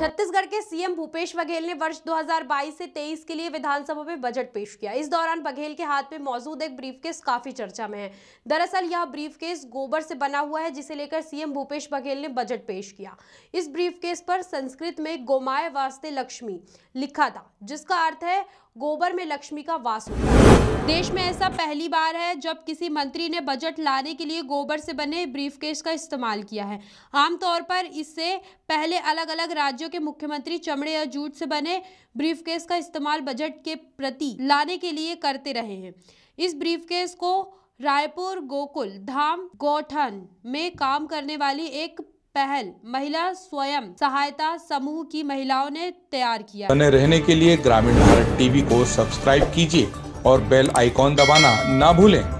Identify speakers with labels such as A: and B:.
A: छत्तीसगढ़ के सीएम भूपेश बघेल ने वर्ष 2022 से 23 के लिए विधानसभा में बजट पेश किया इस दौरान बघेल के हाथ में मौजूद एक ब्रीफकेस काफी चर्चा में है दरअसल यह ब्रीफकेस गोबर से बना हुआ है जिसे लेकर सीएम भूपेश बघेल ने बजट पेश किया इस ब्रीफकेस पर संस्कृत में गोमाय वास्ते लक्ष्मी लिखा था जिसका अर्थ है गोबर में लक्ष्मी का वास होता है देश में ऐसा पहली बार है जब किसी मंत्री ने बजट लाने के लिए गोबर से बने ब्रीफकेस का इस्तेमाल किया है आमतौर पर इससे पहले अलग अलग राज्यों के मुख्यमंत्री चमड़े या जूट से बने ब्रीफकेस का इस्तेमाल बजट के प्रति लाने के लिए करते रहे हैं इस ब्रीफकेस को रायपुर गोकुल धाम गौठन में काम करने वाली एक पहल महिला स्वयं सहायता समूह की महिलाओं ने तैयार किया बने
B: रहने के लिए ग्रामीण भारत टीवी को सब्सक्राइब कीजिए और बेल आइकॉन दबाना ना भूलें